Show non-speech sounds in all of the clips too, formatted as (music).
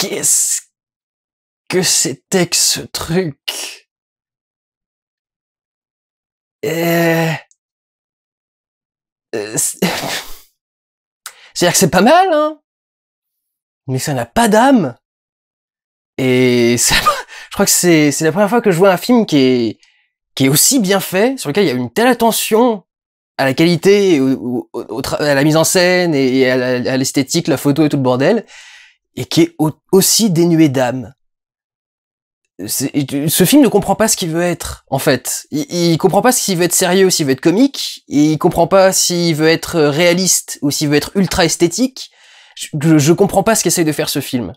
Qu'est-ce que c'était que ce truc euh, euh, (laughs) C'est-à-dire que c'est pas mal, hein Mais ça n'a pas d'âme. Et (laughs) je crois que c'est la première fois que je vois un film qui est, aussi bien fait, sur lequel il y a une telle attention à la qualité, au, à la mise en scène et à l'esthétique, la, photo et tout le bordel, et qui est aussi dénué d'âme. Ce film ne comprend pas ce qu'il veut être, en fait. Il, ne comprend pas s'il veut être sérieux, ou s'il veut être comique. Et il comprend pas s'il veut être réaliste ou s'il veut être ultra esthétique. Je, je comprends pas ce qu'essaye de faire ce film.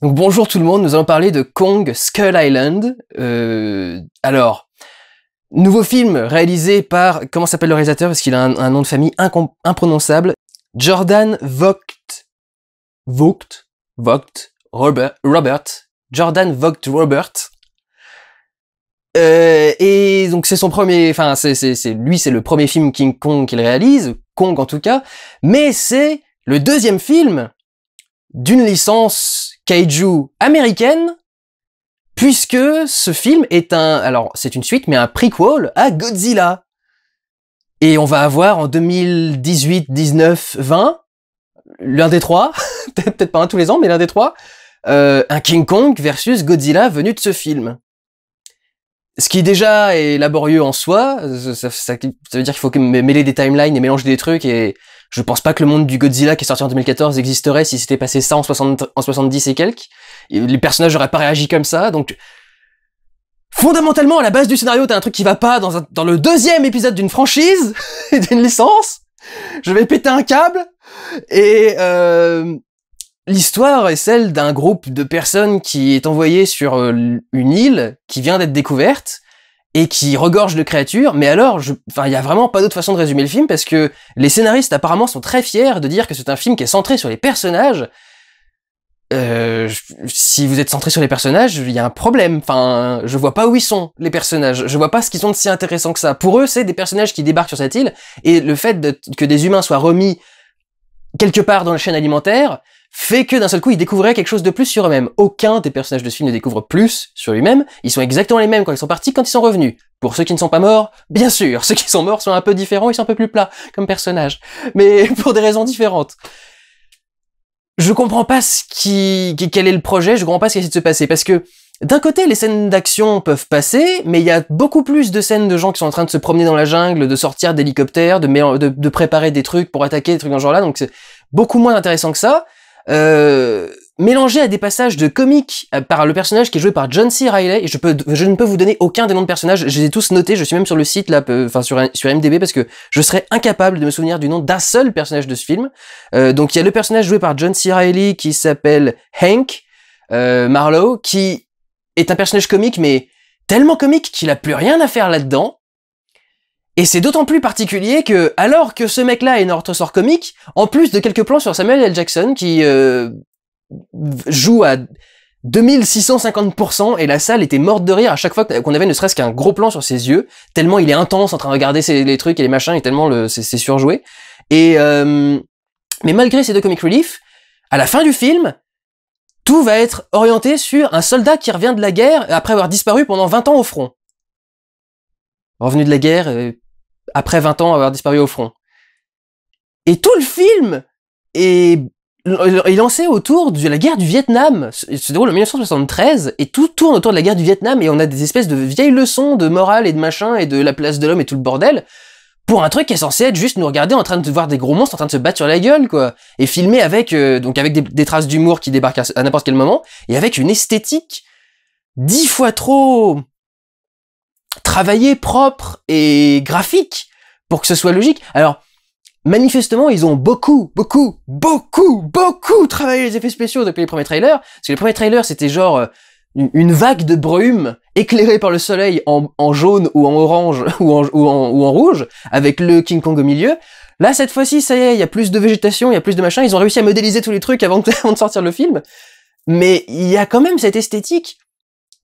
Donc bonjour tout le monde, nous allons parler de Kong Skull Island. Euh, alors, nouveau film réalisé par, comment s'appelle le réalisateur parce qu'il a un, nom de famille imprononçable, Jordan Vogt. Vogt, Vogt, Robert, Robert Jordan Vogt Robert. Euh, et donc c'est son premier, enfin c'est lui c'est le premier film King Kong qu'il réalise, Kong en tout cas, mais c'est le deuxième film d'une licence kaiju américaine, puisque ce film est un, alors c'est une suite mais un prequel à Godzilla. Et on va avoir en 2018, 19, 20 l'un des trois, (laughs) peut-être pas un tous les ans, mais l'un des trois, euh, un King Kong versus Godzilla venu de ce film. Ce qui déjà est laborieux en soi, euh, ça, veut dire qu'il faut mêler des timelines et mélanger des trucs, et je pense pas que le monde du Godzilla qui est sorti en 2014 existerait si c'était passé ça en, 70 et quelques. les personnages auraient pas réagi comme ça, donc... Fondamentalement, à la base du scénario, t'as un truc qui va pas dans, dans le deuxième épisode d'une franchise (laughs) et d'une licence, je vais péter un câble et euh, l'histoire est celle d'un groupe de personnes qui est envoyé sur euh, une île qui vient d'être découverte et qui regorge de créatures. Mais alors, enfin, il y a vraiment pas d'autre façon de résumer le film parce que les scénaristes apparemment sont très fiers de dire que c'est un film qui est centré sur les personnages euh, si vous êtes centré sur les personnages, il y a un problème. Enfin, je vois pas où ils sont les personnages. Je vois pas ce qu'ils ont de si intéressant que ça. Pour eux, c'est des personnages qui débarquent sur cette île et le fait que des humains soient remis quelque part dans la chaîne alimentaire fait que d'un seul coup ils découvraient quelque chose de plus sur eux-mêmes. Aucun des personnages de ce film ne découvre plus sur lui-même. Ils sont exactement les mêmes quand ils sont partis, quand ils sont revenus. Pour ceux qui ne sont pas morts, bien sûr. (laughs) Ceux qui sont morts sont un peu différents, ils sont un peu plus plats comme personnages, mais (laughs) pour des raisons différentes je comprends pas ce qui, quel est le projet, je comprends pas ce qui essaie de se passer, parce que d'un côté, les scènes d'action peuvent passer, mais il y a beaucoup plus de scènes de gens qui sont en train de se promener dans la jungle, de sortir d'hélicoptères, de, préparer des trucs pour attaquer, des trucs dans ce genre-là, donc c'est beaucoup moins intéressant que ça. Euh, mélangé à des passages de comique euh, par le personnage qui est joué par John C. Riley. Et je, peux, je ne peux vous donner aucun des noms de personnages. Je les ai tous notés. Je suis même sur le site là, euh, enfin sur, MDB parce que je serais incapable de me souvenir du nom d'un seul personnage de ce film. Euh, donc il y a le personnage joué par John C. Riley qui s'appelle Hank euh, Marlowe, qui est un personnage comique mais tellement comique qu'il a plus rien à faire là-dedans. Et c'est d'autant plus particulier que, alors que ce mec-là est notre sort comique, en plus de quelques plans sur Samuel L. Jackson, qui joue à 2650% et la salle était morte de rire à chaque fois qu'on avait ne serait-ce qu'un gros plan sur ses yeux, tellement il est intense en train de regarder les trucs et les machins et tellement c'est, surjoué. Et euh, mais malgré ces deux comic relief, à la fin du film, tout va être orienté sur un soldat qui revient de la guerre après avoir disparu pendant 20 ans au front. Revenu de la guerre euh, après 20 ans avoir disparu au front. Et tout le film est il lancé autour de la guerre du Vietnam. Il se déroule en 1973 et tout tourne autour de la guerre du Vietnam et on a des espèces de vieilles leçons de morale et de machin et de la place de l'homme et tout le bordel pour un truc qui est censé être juste nous regarder en train de voir des gros monstres en train de se battre sur la gueule quoi et filmé avec euh, donc avec des, traces d'humour qui débarquent à, à n'importe quel moment et avec une esthétique dix fois trop travaillée, propre et graphique pour que ce soit logique. Alors Manifestement, ils ont beaucoup, beaucoup, beaucoup, beaucoup travaillé les effets spéciaux depuis les premiers trailers. Parce que les premiers trailers, c'était genre euh, une vague de brume éclairée par le soleil en, jaune ou en orange (laughs) ou en, rouge, avec le King Kong au milieu. Là, cette fois-ci, ça y est, il y a plus de végétation, il y a plus de machin. Ils ont réussi à modéliser tous les trucs avant, (laughs) avant de sortir le film. Mais il y a quand même cette esthétique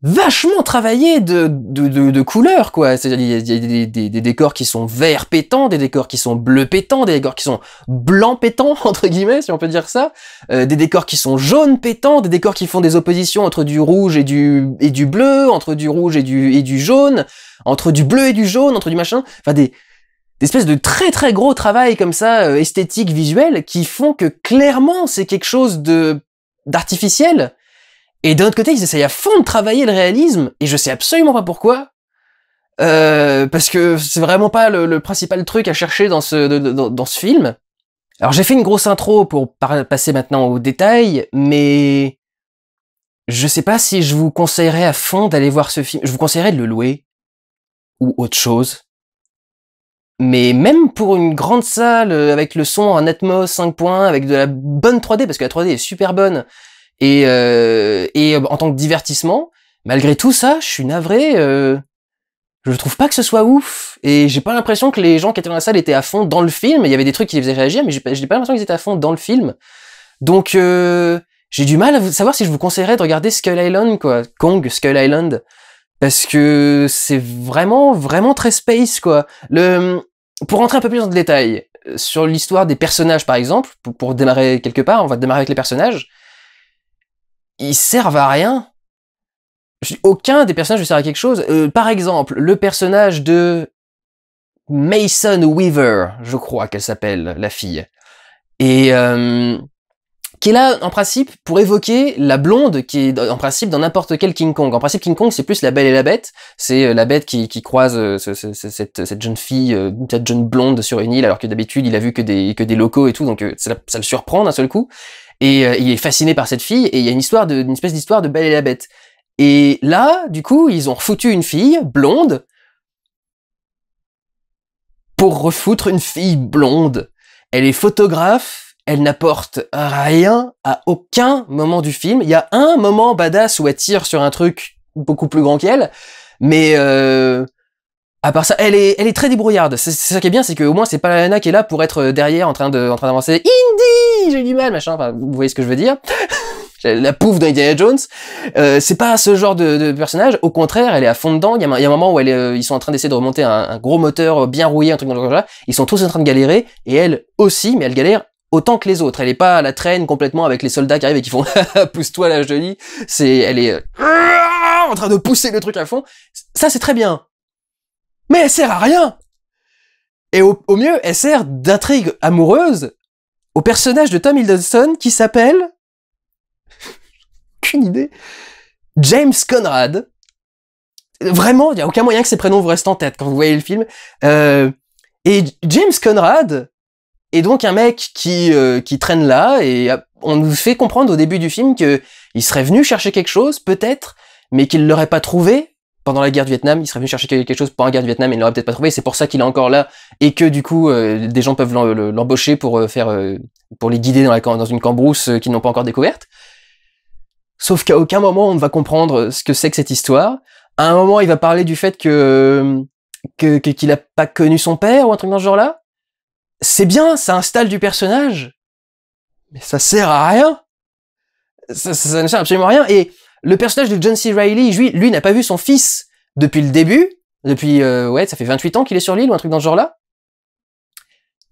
vachement travaillé de, de, de, couleurs, quoi. Il y a, y a des, des, décors qui sont verts pétants, des décors qui sont bleus pétants, des décors qui sont blancs pétants, (laughs) entre guillemets, si on peut dire ça, euh, des décors qui sont jaunes pétants, des décors qui font des oppositions entre du rouge et du, et du bleu, entre du rouge et du, et du jaune, entre du bleu et du jaune, entre du machin, enfin des espèces de très très gros travail comme ça, euh, esthétique, visuel, qui font que clairement c'est quelque chose de d'artificiel, et d'un autre côté, ils essayent à fond de travailler le réalisme, et je sais absolument pas pourquoi, euh, parce que c'est vraiment pas le, principal truc à chercher dans ce, dans ce film. Alors j'ai fait une grosse intro pour passer maintenant aux détails, mais je sais pas si je vous conseillerais à fond d'aller voir ce film. Je vous conseillerais de le louer ou autre chose. Mais même pour une grande salle euh, avec le son en Atmos 5 points, avec de la bonne 3D, parce que la 3D est super bonne, et, euh, et euh, en tant que divertissement, malgré tout ça, je suis navré. Euh, je trouve pas que ce soit ouf. Et j'ai pas l'impression que les gens qui étaient dans la salle étaient à fond dans le film. Il y avait des trucs qui les faisaient réagir, mais j'ai pas, pas l'impression qu'ils étaient à fond dans le film. Donc euh, j'ai du mal à savoir si je vous conseillerais de regarder Skull Island, quoi. Kong, Skull Island. Parce que c'est vraiment, vraiment très space, quoi. Le, pour rentrer un peu plus dans le détail, euh, sur l'histoire des personnages, par exemple, pour démarrer quelque part, on va démarrer avec les personnages ils servent à rien. Aucun des personnages ne sert à quelque chose. Euh, par exemple, le personnage de Mason Weaver, je crois qu'elle s'appelle, la fille. Et euh, qui est là, en principe, pour évoquer la blonde qui est, en principe, dans n'importe quel King Kong. En principe, King Kong, c'est plus la belle et la bête. C'est euh, la bête qui, croise cette, jeune fille, cette jeune blonde sur une île, alors que d'habitude, il a vu que des, locaux et tout, donc ça, ça le surprend d'un seul coup. Et euh, il est fasciné par cette fille, et il y a une histoire de, une espèce d'histoire de Belle et la Bête. Et là, du coup, ils ont refoutu une fille blonde pour refoutre une fille blonde. Elle est photographe, elle n'apporte rien à aucun moment du film. Il y a un moment badass où elle tire sur un truc beaucoup plus grand qu'elle, mais euh, à part ça, elle est, elle est très débrouillarde. C'est ça qui est bien, c'est qu'au moins c'est pas la qui est là pour être euh, derrière en train de, train d'avancer. Indy, j'ai du mal, machin. vous voyez ce que je veux dire. (laughs) la pouffe d'Indiana Jones. Euh, c'est pas ce genre de, personnage. Au contraire, elle est à fond dedans. Il y, a un, moment où elle euh, ils sont en train d'essayer de remonter un, un, gros moteur bien rouillé, un truc dans le genre. Ils sont tous en train de galérer et elle aussi, mais elle galère autant que les autres. Elle est pas à la traîne complètement avec les soldats qui arrivent et qui font (laughs) pousse-toi la jolie. C'est, elle est euh, en train de pousser le truc à fond. Ça, c'est très bien mais elle sert à rien Et au, mieux, elle sert d'intrigue amoureuse au personnage de Tom Hiddleston qui s'appelle... aucune idée James Conrad. Vraiment, il n'y a aucun moyen que ces prénoms vous restent en tête quand vous voyez le film. Euh, et James Conrad est donc un mec qui, euh, qui traîne là et on nous fait comprendre au début du film qu'il serait venu chercher quelque chose, peut-être, mais qu'il ne l'aurait pas trouvé pendant la guerre du Vietnam, il serait venu chercher quelque chose pour la guerre du Vietnam et il n'aurait peut-être pas trouvé. C'est pour ça qu'il est encore là et que du coup, euh, des gens peuvent l'embaucher pour euh, faire, euh, pour les guider dans, la, dans une cambrousse qu'ils n'ont pas encore découverte. Sauf qu'à aucun moment on ne va comprendre ce que c'est que cette histoire. À un moment, il va parler du fait que qu'il que, n'a pas connu son père ou un truc dans ce genre-là. C'est bien, ça installe du personnage, mais ça sert à rien. Ça, ça ne sert absolument à rien. Et le personnage de John C. Reilly, lui, n'a pas vu son fils depuis le début, depuis, euh, ouais, ça fait 28 ans qu'il est sur l'île ou un truc dans ce genre-là.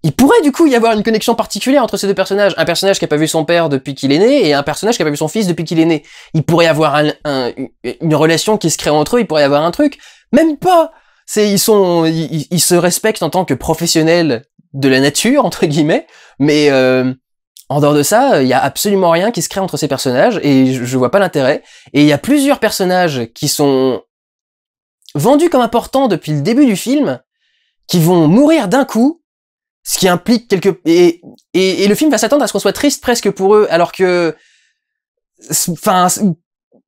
Il pourrait du coup y avoir une connexion particulière entre ces deux personnages. Un personnage qui n'a pas vu son père depuis qu'il est né et un personnage qui n'a pas vu son fils depuis qu'il est né. Il pourrait y avoir une relation qui se crée entre eux, il pourrait y avoir un truc. Même pas c'est ils sont se respectent en tant que professionnels de la nature entre guillemets mais euh, en dehors de ça, il y a absolument rien qui se crée entre ces personnages et je, ne vois pas l'intérêt. Et il y a plusieurs personnages qui sont vendus comme importants depuis le début du film, qui vont mourir d'un coup, ce qui implique quelques... et, et, le film va s'attendre à ce qu'on soit triste presque pour eux, alors que, enfin,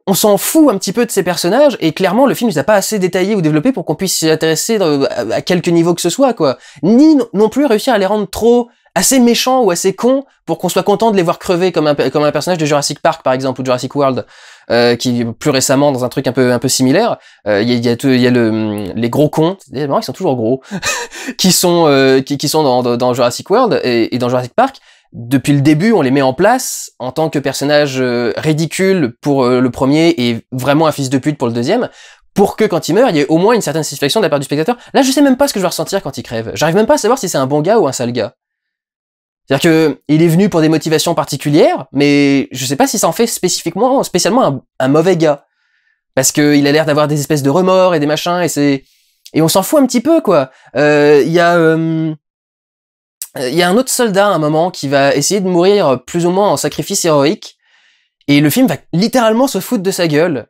on s'en fout un petit peu de ces personnages et clairement le film ne les a pas assez détaillés ou développés pour qu'on puisse s'y intéresser à quelque niveau que ce soit quoi. Ni non plus réussir à les rendre trop assez méchants ou assez cons pour qu'on soit content de les voir crever comme un, comme un personnage de Jurassic Park par exemple ou Jurassic World euh, qui plus récemment dans un truc un peu un peu similaire euh, il euh, y a, y a, y a le, les gros cons marrant, ils sont toujours gros (laughs) qui sont euh, qui, sont dans, dans, Jurassic World et, et dans Jurassic Park depuis le début, on les met en place en tant que personnage euh, ridicule pour le premier et vraiment un fils de pute pour le deuxième, pour que quand il meurt, il y ait au moins une certaine satisfaction de la part du spectateur. Là, je sais même pas ce que je vais ressentir quand il crève. J'arrive même pas à savoir si c'est un bon gars ou un sale gars. C'est-à-dire que il est venu pour des motivations particulières, mais je sais pas si ça en fait spécifiquement, spécialement un, mauvais gars, parce que il a l'air d'avoir des espèces de remords et des machins, et c'est et on s'en fout un petit peu quoi. Euh, il y a euh, il y a un autre soldat à un moment qui va essayer de mourir plus ou moins en sacrifice héroïque, et le film va littéralement se foutre de sa gueule.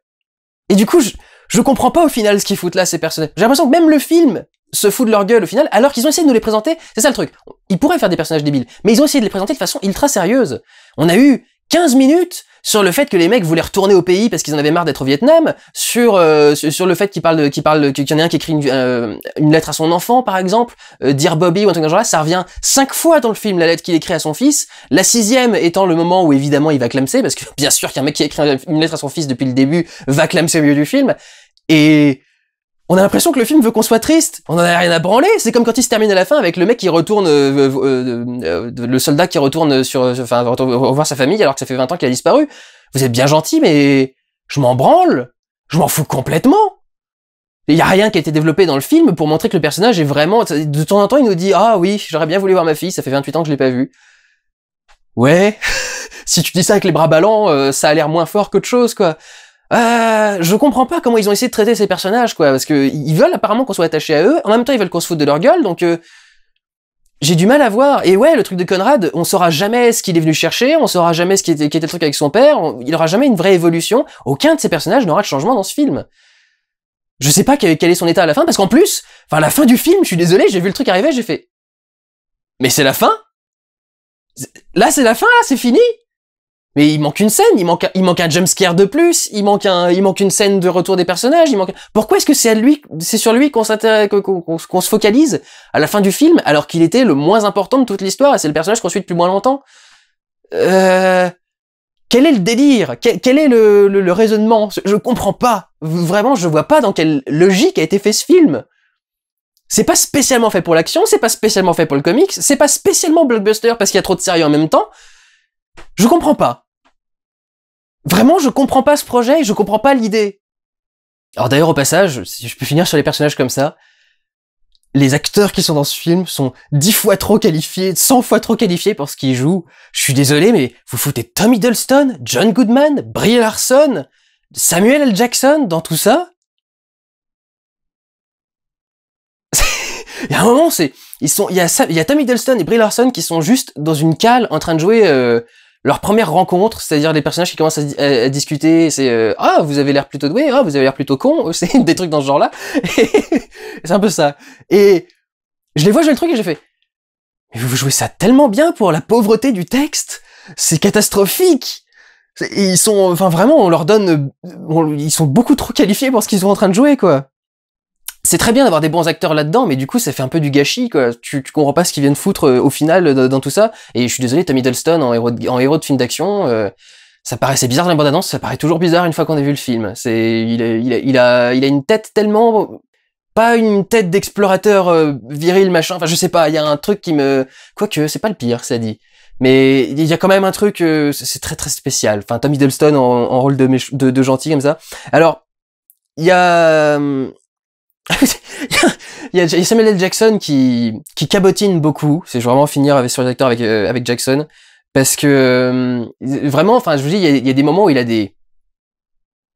Et du coup, je, je comprends pas au final ce qu'ils foutent là ces personnages. J'ai l'impression que même le film se fout de leur gueule au final, alors qu'ils ont essayé de nous les présenter. C'est ça le truc. Ils pourraient faire des personnages débiles, mais ils ont essayé de les présenter de façon ultra sérieuse. On a eu 15 minutes sur le fait que les mecs voulaient retourner au pays parce qu'ils en avaient marre d'être au Vietnam, sur euh, sur le fait parle qu'il y en a un qui écrit euh, une, lettre à son enfant par exemple, euh, dire Bobby ou un truc comme ça ça revient cinq fois dans le film la lettre qu'il écrit à son fils, la sixième étant le moment où évidemment il va clamser parce que (laughs) bien sûr qu'un mec qui écrit une lettre à son fils depuis le début va clamser au milieu du film et on a l'impression que le film veut qu'on soit triste. On en a rien à branler. C'est comme quand il se termine à la fin avec le mec qui retourne, euh, euh, le soldat qui retourne sur, enfin, revoir sa famille alors que ça fait 20 ans qu'il a disparu. Vous êtes bien gentil, mais je m'en branle. Je m'en fous complètement. Il y a rien qui a été développé dans le film pour montrer que le personnage est vraiment. De temps en temps, il nous dit ah oui, j'aurais bien voulu voir ma fille. Ça fait 28 ans que je l'ai pas vue. Ouais. (laughs) si tu dis ça avec les bras ballants, euh, ça a l'air moins fort qu'autre chose, quoi. Euh, je comprends pas comment ils ont essayé de traiter ces personnages, quoi, parce que ils veulent apparemment qu'on soit attaché à eux, en même temps ils veulent qu'on se foute de leur gueule, donc euh, j'ai du mal à voir. Et ouais, le truc de Conrad, on saura jamais ce qu'il est venu chercher, on saura jamais ce qui était, qui était le truc avec son père, il aura jamais une vraie évolution, aucun de ces personnages n'aura de changement dans ce film. Je sais pas quel, est son état à la fin, parce qu'en plus, enfin la fin du film, je suis désolé, j'ai vu le truc arriver, j'ai fait... Mais c'est la fin Là c'est la fin, là c'est fini mais il manque une scène, il manque, il manque un jumpscare de plus, il manque un, il manque une scène de retour des personnages, il manque. Pourquoi est-ce que c'est à lui, c'est sur lui qu'on s'intéresse, qu'on se focalise à la fin du film, alors qu'il était le moins important de toute l'histoire et c'est le personnage qu'on suit depuis moins longtemps euh... Quel est le délire quel, est le, le raisonnement Je comprends pas. Vraiment, je vois pas dans quelle logique a été fait ce film. C'est pas spécialement fait pour l'action, c'est pas spécialement fait pour le comics, c'est pas spécialement blockbuster parce qu'il y a trop de sérieux en même temps. Je comprends pas. Vraiment, je comprends pas ce projet et je comprends pas l'idée. Alors d'ailleurs, au passage, si je peux finir sur les personnages comme ça, les acteurs qui sont dans ce film sont dix fois trop qualifiés, cent fois trop qualifiés pour ce qu'ils jouent. Je suis désolé, mais vous foutez Tom Hiddleston, John Goodman, Brie Larson, Samuel L. Jackson dans tout ça (laughs) Il y a un moment, c'est ils sont, il y a, il y a Tom Hiddleston et Brie Larson qui sont juste dans une cale en train de jouer euh, leur première rencontre, c'est-à-dire des personnages qui commencent à, discuter, c'est euh, ah vous avez l'air plutôt doué, ah vous avez l'air plutôt con, (laughs) c'est des trucs dans ce genre-là. c'est un peu ça. Et je les vois jouer le truc et j'ai fait mais vous jouez ça tellement bien pour la pauvreté du texte, c'est catastrophique. Ils sont enfin vraiment on leur donne ils sont beaucoup trop qualifiés pour ce qu'ils sont en train de jouer quoi c'est très bien d'avoir des bons acteurs là-dedans, mais du coup, ça fait un peu du gâchis, quoi. Tu, tu comprends pas ce qu'ils viennent foutre euh, au final euh, dans tout ça. Et je suis désolé, Tom Hiddleston en héros de, en héros de film d'action, ça euh, ça paraissait bizarre dans la bande-annonce, ça paraît toujours bizarre une fois qu'on a vu le film. C'est, il, a, il a une tête tellement pas une tête d'explorateur viril machin. Enfin, je sais pas. Il y a un truc qui me, quoique, c'est pas le pire, ça dit. Mais il y a quand même un truc, c'est très très spécial. Enfin, Tom Hiddleston en, rôle de, de, de gentil comme ça. Alors, il y a hum, (laughs) il, y a, Samuel L. Jackson qui, qui cabotine beaucoup. C'est vraiment finir avec, sur les avec, euh, avec Jackson. Parce que euh, vraiment, enfin, je vous dis, il y, a, des moments où il a des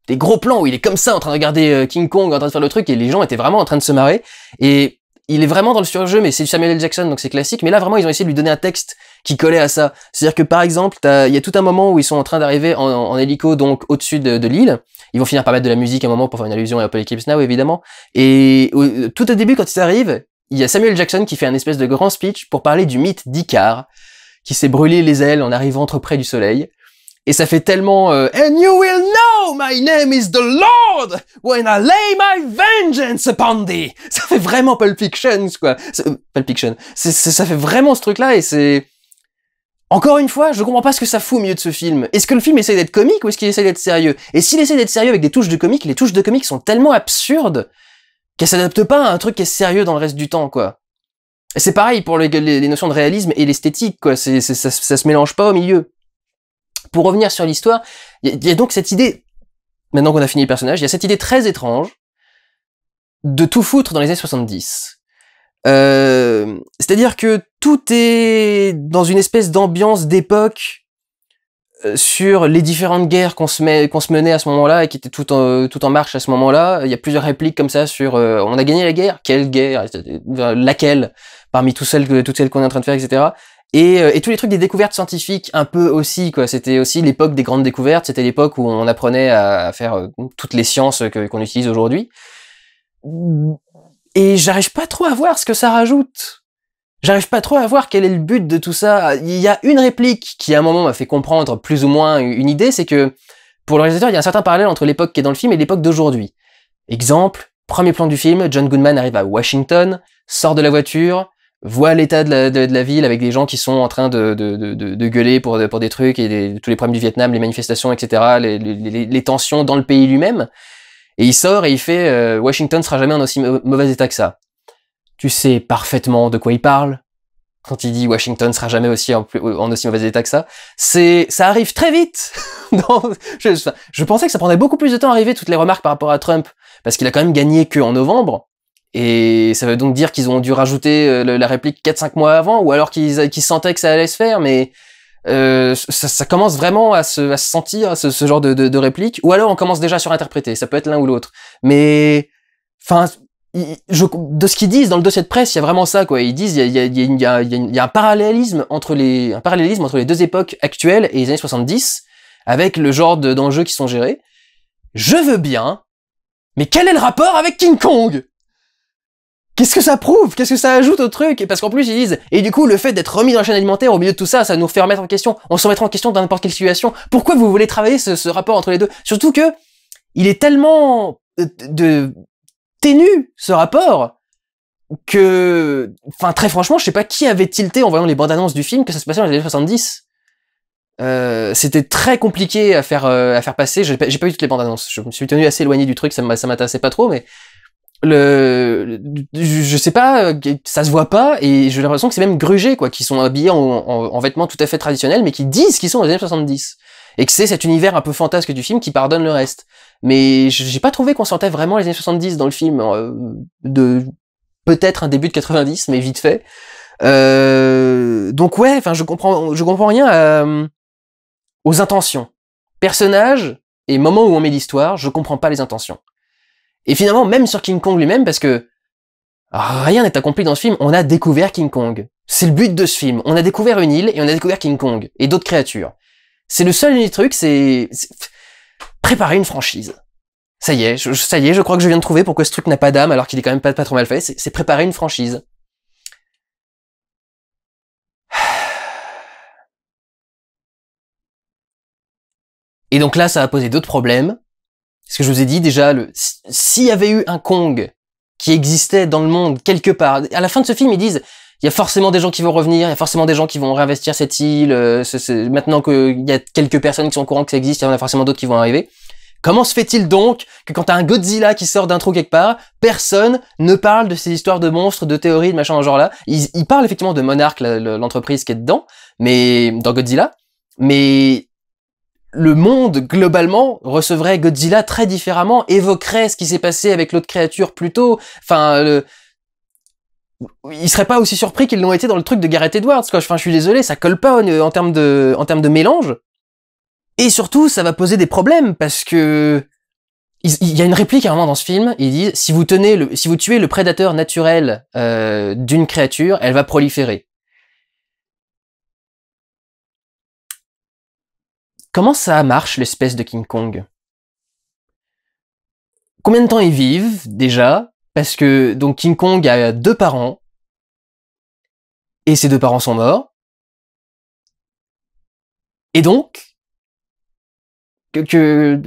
des gros plans où il est comme ça en train de regarder euh, King Kong en train de faire le truc et les gens étaient vraiment en train de se marrer et il est vraiment dans le surjeu mais c'est Samuel L Jackson donc c'est classique mais là vraiment ils ont essayé de lui donner un texte qui collait à ça c'est à dire que par exemple il y a tout un moment où ils sont en train d'arriver en, hélico donc au-dessus de l'île ils vont finir par mettre de la musique à un moment pour faire une allusion à Apple Eclipse Now, évidemment. Et tout au début, quand ils arrivent, il y a Samuel Jackson qui fait un espèce de grand speech pour parler du mythe d'Icar, qui s'est brûlé les ailes en arrivant trop près du soleil. Et ça fait tellement euh, And you will know my name is the Lord when I lay my vengeance upon thee. Ça fait vraiment Pulp Fiction, quoi. Euh, Pulp Fiction. ça fait vraiment ce truc-là et c'est encore une fois, je comprends pas ce que ça fout au milieu de ce film. Est-ce que le film essaie d'être comique ou est-ce qu'il essaie d'être sérieux Et s'il essaie d'être sérieux avec des touches de comique, les touches de comique sont tellement absurdes qu'elles s'adaptent pas à un truc qui est sérieux dans le reste du temps, quoi. Et c'est pareil pour les, notions de réalisme et l'esthétique, quoi. ça, se mélange pas au milieu. Pour revenir sur l'histoire, il y a donc cette idée, maintenant qu'on a fini le personnage, il y a cette idée très étrange de tout foutre dans les années 70 euh, c'est-à-dire que tout est dans une espèce d'ambiance d'époque euh, sur les différentes guerres qu'on se, met, qu'on se menait à ce moment-là et qui étaient tout en, tout en marche à ce moment-là. Il y a plusieurs répliques comme ça sur euh, on a gagné la guerre, quelle guerre, laquelle, parmi toutes celles, toutes celles qu'on est en train de faire, etc. Et, tous les trucs des découvertes scientifiques un peu aussi quoi c'était aussi l'époque des grandes découvertes c'était l'époque où on apprenait à, faire toutes les sciences qu'on utilise aujourd'hui et j'arrive pas trop à voir ce que ça rajoute. J'arrive pas trop à voir quel est le but de tout ça. Il y a une réplique qui à un moment m'a fait comprendre plus ou moins une idée, c'est que pour le réalisateur, il y a un certain parallèle entre l'époque qui est dans le film et l'époque d'aujourd'hui. Exemple, premier plan du film, John Goodman arrive à Washington, sort de la voiture, voit l'état de, la, ville avec des gens qui sont en train de, gueuler pour, des trucs et tous les problèmes du Vietnam, les manifestations, etc., les tensions dans le pays lui-même. Et il sort et il fait euh, Washington sera jamais en aussi mauvais état que ça. Tu sais parfaitement de quoi il parle quand il dit Washington sera jamais aussi en, en aussi mauvais état que ça. C'est ça arrive très vite. (laughs) non, je, je, pensais que ça prendrait beaucoup plus de temps à arriver toutes les remarques par rapport à Trump parce qu'il a quand même gagné que en novembre. Et ça veut donc dire qu'ils ont dû rajouter euh, la réplique 4-5 mois avant, ou alors qu'ils sentaient que ça allait se faire, mais euh, ça, ça, commence vraiment à se, à se sentir ce, genre de, de, réplique, ou alors on commence déjà à surinterpréter, ça peut être l'un ou l'autre. Mais, enfin, de ce qu'ils disent dans le dossier de presse, il y a vraiment ça, quoi. Ils disent, il y a, y a, y a, y a un parallélisme entre les, un parallélisme entre les deux époques actuelles et les années 70, avec le genre d'enjeux qui sont gérés. Je veux bien, mais quel est le rapport avec King Kong Qu'est-ce que ça prouve Qu'est-ce que ça ajoute au truc parce qu'en plus ils disent et du coup le fait d'être remis dans la chaîne alimentaire au milieu de tout ça, ça nous fait remettre en question. On se remettra en question dans n'importe quelle situation. Pourquoi vous voulez travailler ce, rapport entre les deux Surtout que il est tellement euh, de, ténu ce rapport que, enfin très franchement, je sais pas qui avait tilté en voyant les bandes annonces du film que ça se passait dans les années 70. Euh, c'était très compliqué à faire euh, à faire passer. J'ai pas, pas eu toutes les bandes annonces. Je me suis tenu assez éloigné du truc, ça m'intéressait pas trop, mais le, je sais pas, ça se voit pas, et j'ai l'impression que c'est même grugé, quoi, qui sont habillés en, vêtements tout à fait traditionnels, mais qui disent qu'ils sont dans les années 70. Et que c'est cet univers un peu fantasque du film qui pardonne le reste. Mais j'ai pas trouvé qu'on sentait vraiment les années 70 dans le film, euh, de peut-être un début de 90, mais vite fait. Euh, donc ouais, enfin, je comprends, je comprends rien euh, aux intentions. Personnage et moment où on met l'histoire, je comprends pas les intentions. Et finalement, même sur King Kong lui-même, parce que rien n'est accompli dans ce film, on a découvert King Kong. C'est le but de ce film. On a découvert une île et on a découvert King Kong et d'autres créatures. C'est le seul unique truc, c'est préparer une franchise. Ça y est, je, ça y est, je crois que je viens de trouver pourquoi ce truc n'a pas d'âme alors qu'il est quand même pas trop mal fait. C'est préparer une franchise. (sighs) Et donc là, ça a posé d'autres problèmes ce que je vous ai dit déjà, le, s'il y avait eu un Kong qui existait dans le monde quelque part, à la fin de ce film, ils disent, il y a forcément des gens qui vont revenir, il y a forcément des gens qui vont réinvestir cette île, euh, maintenant qu'il y a quelques personnes qui sont au courant que ça existe, il y en a forcément d'autres qui vont arriver. Comment se fait-il donc que quand t'as un Godzilla qui sort d'un trou quelque part, personne ne parle de ces histoires de monstres, de théories, de machin ce genre là ils, ils, parlent effectivement de Monarch, l'entreprise qui est dedans, mais dans Godzilla, mais le monde, globalement, recevrait Godzilla très différemment, évoquerait ce qui s'est passé avec l'autre créature plus tôt, enfin... Le... serait seraient pas aussi surpris qu'ils l'ont été dans le truc de Gareth Edwards, quoi. Enfin, je suis désolé, ça colle pas euh, en, termes de, en termes de mélange. Et surtout, ça va poser des problèmes parce que il y a une réplique à un moment dans ce film. Il dit si vous tenez, le, si vous tuez le prédateur naturel euh, d'une créature, elle va proliférer. Comment ça marche l'espèce de King Kong Combien de temps ils vivent déjà Parce que donc King Kong a deux parents et ses deux parents sont morts. Et donc que, que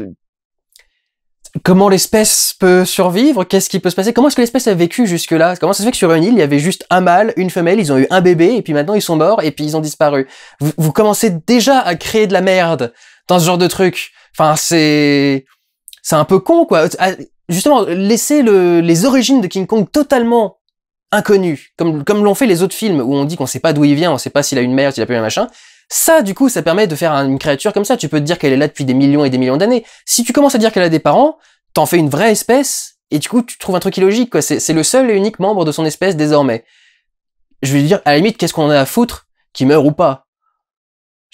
comment l'espèce peut survivre, qu'est-ce qui peut se passer, comment est-ce que l'espèce a vécu jusque-là, comment ça se fait que sur une île, il y avait juste un mâle, une femelle, ils ont eu un bébé, et puis maintenant ils sont morts, et puis ils ont disparu. Vous, commencez déjà à créer de la merde dans ce genre de truc. Enfin, c'est... C'est un peu con, quoi. Ah, justement, laisser les origines de King Kong totalement inconnues, comme, l'ont fait les autres films, où on dit qu'on sait pas d'où il vient, on sait pas s'il a une mère, s'il a plus un machin, ça, du coup, ça permet de faire une créature comme ça. Tu peux te dire qu'elle est là depuis des millions et des millions d'années. Si tu commences à dire qu'elle a des parents, t'en fais une vraie espèce, et du coup, tu trouves un truc illogique, quoi. C'est le seul et unique membre de son espèce désormais. Je veux dire, à la limite, qu'est-ce qu'on en a à foutre Qu'il meure ou pas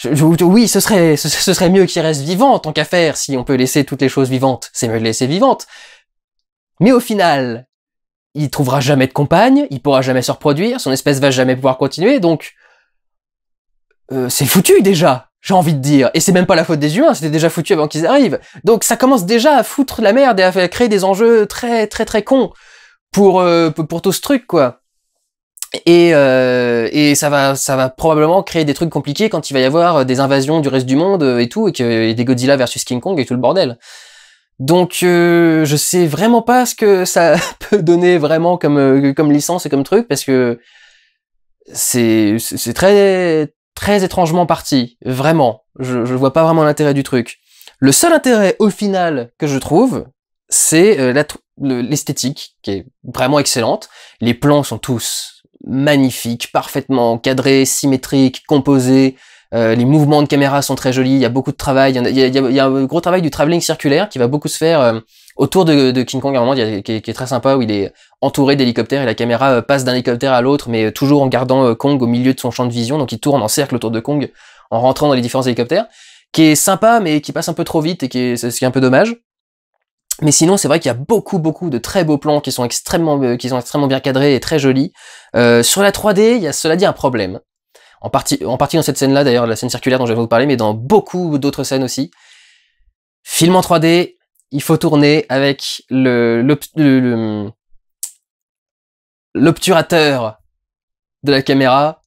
Oui, ce serait, serait mieux qu'il reste vivant, en tant qu'affaire, si on peut laisser toutes les choses vivantes. C'est mieux de laisser vivante. Mais au final, il trouvera jamais de compagne, il pourra jamais se reproduire, son espèce va jamais pouvoir continuer, donc euh, c'est foutu déjà, j'ai envie de dire. Et c'est même pas la faute des humains, c'était déjà foutu avant qu'ils arrivent. Donc ça commence déjà à foutre la merde et à créer des enjeux très très très cons pour euh, pour tout ce truc quoi. Et, euh, et ça va ça va probablement créer des trucs compliqués quand il va y avoir des invasions du reste du monde et tout et, que, des Godzilla versus King Kong et tout le bordel. Donc je sais vraiment pas ce que ça (laughs) peut donner vraiment comme comme licence et comme truc parce que c'est c'est très très étrangement parti, vraiment. Je, ne vois pas vraiment l'intérêt du truc. Le seul intérêt au final que je trouve, c'est euh, l'esthétique qui est vraiment excellente. Les plans sont tous magnifiques, parfaitement cadrés, symétriques, composés. Euh, les mouvements de caméra sont très jolis. Il y a beaucoup de travail. Il il y a un gros travail du travelling circulaire qui va beaucoup se faire euh, autour de, King Kong à un il y a, qui, est, qui, est, très sympa où il est entouré d'hélicoptères et la caméra euh, passe d'un hélicoptère à l'autre mais euh, toujours en gardant euh, Kong au milieu de son champ de vision donc il tourne en cercle autour de Kong en rentrant dans les différents hélicoptères qui est sympa mais qui passe un peu trop vite et ce qui est un peu dommage mais sinon c'est vrai qu'il y a beaucoup beaucoup de très beaux plans qui sont extrêmement qui sont extrêmement bien cadrés et très jolis euh, sur la 3D il y a cela dit un problème en partie en partie dans cette scène là d'ailleurs la scène circulaire dont je vais vous parler mais dans beaucoup d'autres scènes aussi film en 3D il faut tourner avec le l'obturateur de la caméra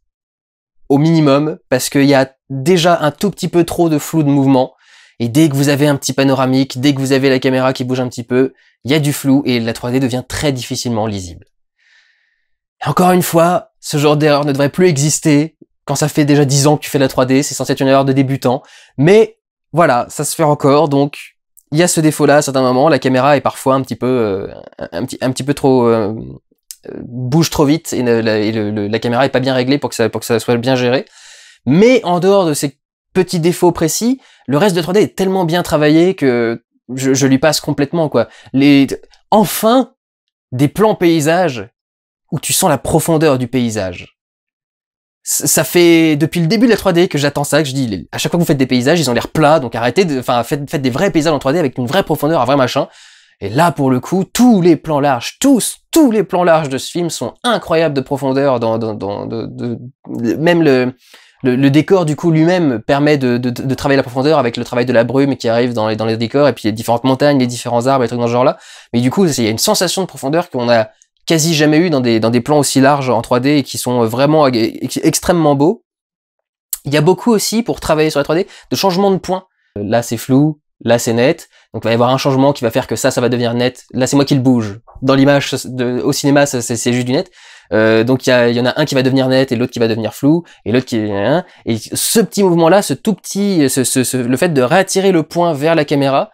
au minimum parce qu'il y a déjà un tout petit peu trop de flou de mouvement. Et dès que vous avez un petit panoramique, dès que vous avez la caméra qui bouge un petit peu, il y a du flou et la 3D devient très difficilement lisible. encore une fois, ce genre d'erreur ne devrait plus exister quand ça fait déjà 10 ans que tu fais la 3D, c'est censé être une erreur de débutant. Mais voilà, ça se fait encore, donc il y a ce défaut-là à certains moments. La caméra est parfois un petit peu, euh, un, petit, un petit peu trop euh, euh, bouge trop vite et, la, caméra est pas bien réglée pour que ça, pour que ça soit bien géré. Mais en dehors de ces petits défauts précis, le reste de 3D est tellement bien travaillé que je, je lui passe complètement quoi. Les, enfin, des plans paysages où tu sens la profondeur du paysage ça fait depuis le début de la 3D que j'attends ça, que je dis à chaque fois que vous faites des paysages, ils ont l'air plats, donc arrêtez, de, enfin faites, des vrais paysages en 3D avec une vraie profondeur, un vrai machin. Et là pour le coup, tous les plans larges, tous, tous les plans larges de ce film sont incroyables de profondeur, dans, dans, de, même le, le, décor du coup lui-même permet de, de, travailler la profondeur avec le travail de la brume qui arrive dans les, dans les décors et puis les différentes montagnes, les différents arbres et trucs dans ce genre-là. Mais du coup, il y a une sensation de profondeur qu'on a quasi jamais eu dans des, dans des plans aussi larges en 3D et qui sont vraiment extrêmement beaux. Il y a beaucoup aussi, pour travailler sur la 3D, de changements de points. Euh, là, c'est flou, là, c'est net. Donc, il va y avoir un changement qui va faire que ça, ça va devenir net. Là, c'est moi qui le bouge. Dans l'image, au cinéma, c'est juste du net. Euh, donc, il y, en a un qui va devenir net et l'autre qui va devenir flou et l'autre qui... Hein, hein. Et ce petit mouvement-là, ce tout petit... le fait de réattirer le point vers la caméra,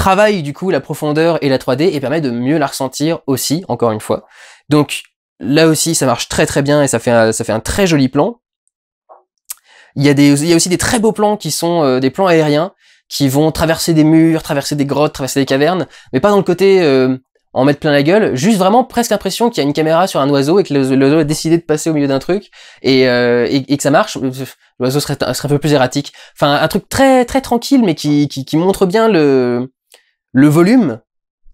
travaille du coup la profondeur et la 3D et permet de mieux la ressentir aussi, encore une fois. Donc là aussi, ça marche très très bien et ça fait un, ça fait un très joli plan. Il y, a des, il y a aussi des très beaux plans qui sont euh, des plans aériens qui vont traverser des murs, traverser des grottes, traverser des cavernes, mais pas dans le côté euh, en mettre plein la gueule, juste vraiment presque l'impression qu'il y a une caméra sur un oiseau et que l'oiseau a décidé de passer au milieu d'un truc et, euh, et, que ça marche, l'oiseau serait, serait, un peu plus erratique. Enfin, un truc très très tranquille mais qui, qui montre bien le, le volume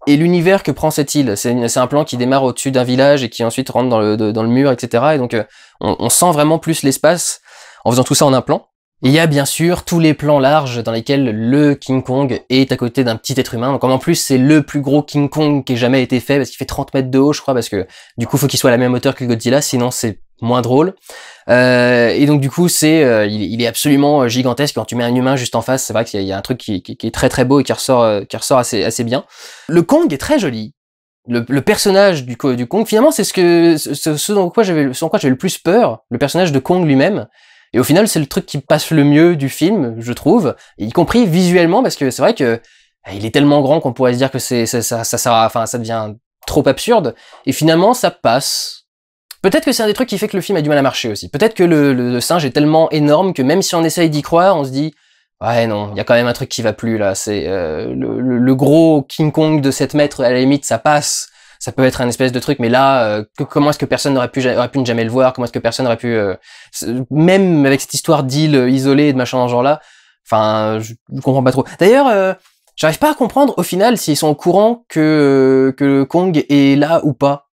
et l'univers que prend cette île. C'est un plan qui démarre au-dessus d'un village et qui ensuite rentre dans le, mur, etc. Et donc euh, on, sent vraiment plus l'espace en faisant tout ça en un plan. Il y a bien sûr tous les plans larges dans lesquels le King Kong est à côté d'un petit être humain. Donc en plus c'est le plus gros King Kong qui ait jamais été fait parce qu'il fait 30 mètres de haut je crois parce que du coup faut qu'il soit à la même hauteur que Godzilla sinon c'est moins drôle. Euh, et donc du coup, c'est, euh, il, est absolument euh, gigantesque. Quand tu mets un humain juste en face, c'est vrai qu'il y, y, a un truc qui, qui, est très très beau et qui ressort, euh, qui ressort assez, assez bien. Le Kong est très joli. Le, personnage du, du Kong, finalement, c'est ce que, ce, dont quoi j'avais, ce quoi j'avais le plus peur, le personnage de Kong lui-même. Et au final, c'est le truc qui passe le mieux du film, je trouve, y compris visuellement, parce que c'est vrai que eh, il est tellement grand qu'on pourrait se dire que c'est, ça, ça, ça, enfin, ça devient trop absurde. Et finalement, ça passe Peut-être que c'est un des trucs qui fait que le film a du mal à marcher aussi. Peut-être que le, singe est tellement énorme que même si on essaye d'y croire, on se dit ouais non, il y a quand même un truc qui va plus là. C'est euh, le, gros King Kong de 7 mètres à la limite ça passe. Ça peut être un espèce de truc, mais là, euh, comment est-ce que personne n'aurait pu, aurait pu ne jamais le voir Comment est-ce que personne n'aurait pu, euh, même avec cette histoire d'île isolée et de machin dans ce genre-là, Enfin, je, comprends pas trop. D'ailleurs, j'arrive pas à comprendre au final s'ils sont au courant que que Kong est là ou pas.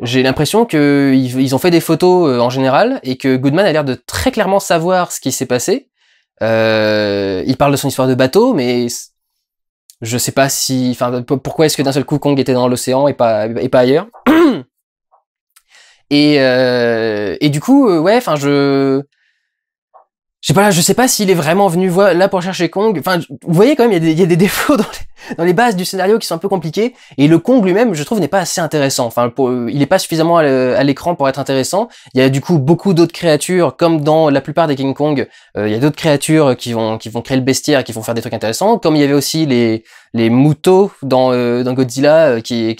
J'ai l'impression qu'ils ils ont fait des photos euh, en général et que Goodman a l'air de très clairement savoir ce qui s'est passé. Euh, il parle de son histoire de bateau, mais je sais pas si, enfin, pourquoi est-ce que d'un seul coup Kong était dans l'océan et pas et pas ailleurs. (clears throat) et, euh, et du coup, ouais, enfin, je je sais pas, je sais pas s'il est vraiment venu là pour chercher Kong. Enfin, vous voyez quand même, il y, a des (laughs) défauts dans les, bases du scénario qui sont un peu compliqués. Et le Kong lui-même, je trouve, n'est pas assez intéressant. Enfin, il n'est pas suffisamment à l'écran pour être intéressant. Il y a du coup beaucoup d'autres créatures, comme dans la plupart des King Kong. Euh, il y a d'autres créatures qui vont créer le bestiaire, et qui vont faire des trucs intéressants. Comme il y avait aussi les les euh, dans, Godzilla euh, qui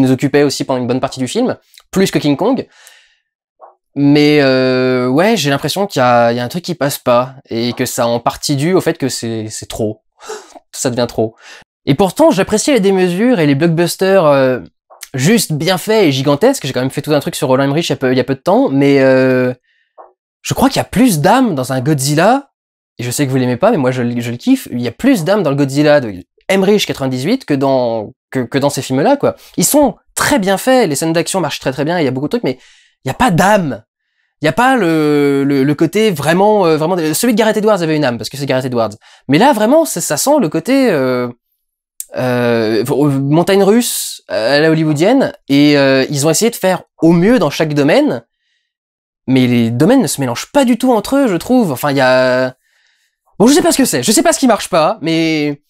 nous occupaient aussi pendant une bonne partie du film, plus que King Kong. Mais euh, ouais, j'ai l'impression qu'il y, a un truc qui passe pas et que ça en partie dû au fait que c'est trop. (laughs) ça devient trop. Et pourtant, j'apprécie les démesures et les blockbusters euh, juste bien faits et gigantesques. J'ai quand même fait tout un truc sur Roland Emmerich il y, a peu, de temps, mais euh, je crois qu'il y a plus d'âme dans un Godzilla. Et je sais que vous l'aimez pas, mais moi je, le kiffe. Il y a plus d'âme dans le Godzilla de Emmerich 98 que dans que, dans ces films-là, quoi. Ils sont très bien faits, les scènes d'action marchent très très bien, il y a beaucoup de trucs, mais il n'y a pas d'âme il n'y a pas le, côté vraiment, euh, vraiment... Celui de Gareth Edwards avait une âme, parce que c'est Gareth Edwards. Mais là, vraiment, ça, sent le côté... Euh, euh, euh montagne russe à la hollywoodienne, et ils ont essayé de faire au mieux dans chaque domaine, mais les domaines ne se mélangent pas du tout entre eux, je trouve. Enfin, il y a... Bon, je sais pas ce que c'est, je sais pas ce qui marche pas, mais...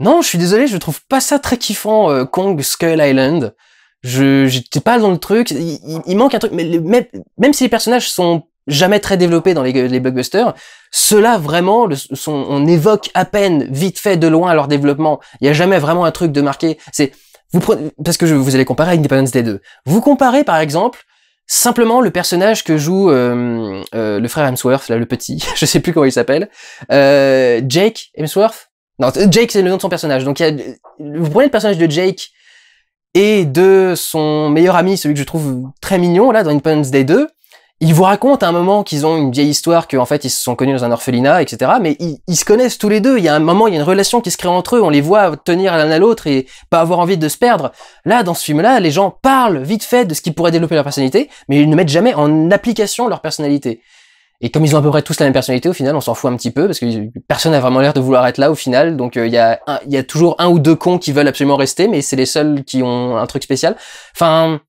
Non, je suis désolé, je trouve pas ça très kiffant, Kong Skull Island je j'étais pas dans le truc il, manque un truc mais même, même si les personnages sont jamais très développés dans les, les blockbusters ceux-là vraiment le, sont, on évoque à peine vite fait de loin leur développement il y a jamais vraiment un truc de marqué c'est vous prenez, parce que je, vous allez comparer à Independence Day 2 vous comparez par exemple simplement le personnage que joue euh, euh, le frère Hemsworth là le petit (laughs) je sais plus comment il s'appelle euh, Jake Hemsworth non Jake c'est le nom de son personnage donc il vous prenez le personnage de Jake et de son meilleur ami, celui que je trouve très mignon, là, dans Independence Day 2, ils vous racontent à un moment qu'ils ont une vieille histoire, qu'en fait ils se sont connus dans un orphelinat, etc. Mais ils, se connaissent tous les deux. Il y a un moment, il y a une relation qui se crée entre eux. On les voit tenir l'un à l'autre et pas avoir envie de se perdre. Là, dans ce film-là, les gens parlent vite fait de ce qui pourrait développer leur personnalité, mais ils ne mettent jamais en application leur personnalité. Et comme ils ont à peu près tous la même personnalité, au final, on s'en fout un petit peu parce que personne n'a vraiment l'air de vouloir être là au final. Donc euh, il y, a y a toujours un ou deux cons qui veulent absolument rester, mais c'est les seuls qui ont un truc spécial. Enfin,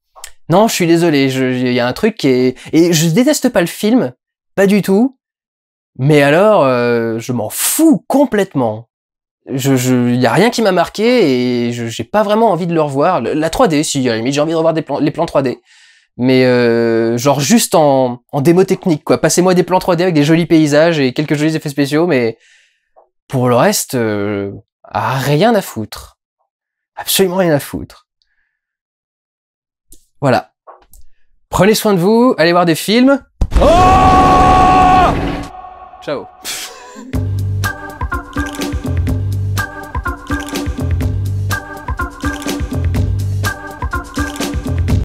non, je suis désolé. Il y a un truc qui est et je déteste pas le film, pas du tout. Mais alors, euh, je m'en fous complètement. Je, je, y a rien qui m'a marqué et j'ai pas vraiment envie de le revoir. La 3D, si à la limite, j'ai envie de revoir les plans 3D mais euh, genre juste en, en démo technique quoi. Passez-moi des plans 3D avec des jolis paysages et quelques jolis effets spéciaux, mais pour le reste, euh, ah, rien à foutre, absolument rien à foutre. Voilà. Prenez soin de vous, allez voir des films. Oh Ciao. (laughs)